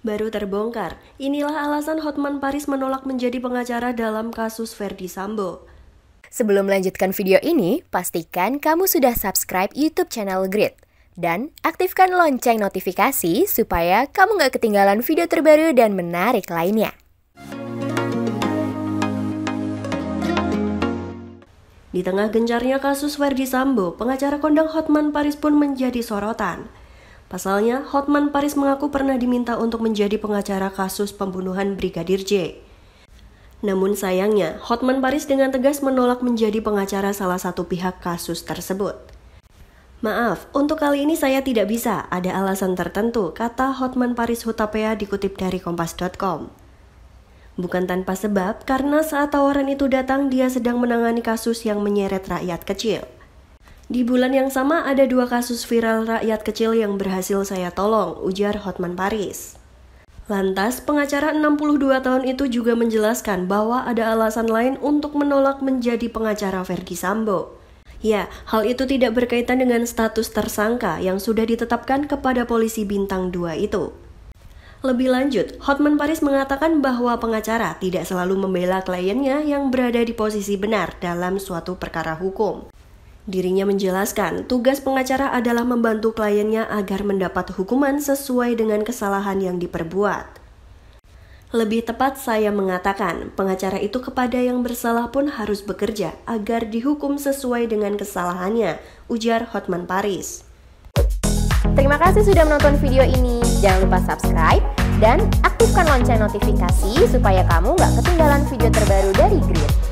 baru terbongkar. Inilah alasan Hotman Paris menolak menjadi pengacara dalam kasus Verdi Sambo. Sebelum melanjutkan video ini, pastikan kamu sudah subscribe YouTube channel Grid. Dan aktifkan lonceng notifikasi supaya kamu nggak ketinggalan video terbaru dan menarik lainnya. Di tengah gencarnya kasus Verdi Sambo, pengacara kondang Hotman Paris pun menjadi sorotan. Pasalnya, Hotman Paris mengaku pernah diminta untuk menjadi pengacara kasus pembunuhan Brigadir J. Namun sayangnya, Hotman Paris dengan tegas menolak menjadi pengacara salah satu pihak kasus tersebut. Maaf, untuk kali ini saya tidak bisa, ada alasan tertentu, kata Hotman Paris Hutapea dikutip dari kompas.com. Bukan tanpa sebab, karena saat tawaran itu datang dia sedang menangani kasus yang menyeret rakyat kecil. Di bulan yang sama ada dua kasus viral rakyat kecil yang berhasil saya tolong, ujar Hotman Paris. Lantas, pengacara 62 tahun itu juga menjelaskan bahwa ada alasan lain untuk menolak menjadi pengacara Verdi Sambo. Ya, hal itu tidak berkaitan dengan status tersangka yang sudah ditetapkan kepada polisi bintang 2 itu. Lebih lanjut, Hotman Paris mengatakan bahwa pengacara tidak selalu membela kliennya yang berada di posisi benar dalam suatu perkara hukum. Dirinya menjelaskan, tugas pengacara adalah membantu kliennya agar mendapat hukuman sesuai dengan kesalahan yang diperbuat. Lebih tepat saya mengatakan, pengacara itu kepada yang bersalah pun harus bekerja agar dihukum sesuai dengan kesalahannya, ujar Hotman Paris. Terima kasih sudah menonton video ini. Jangan lupa subscribe dan aktifkan lonceng notifikasi supaya kamu nggak ketinggalan video terbaru dari Grid.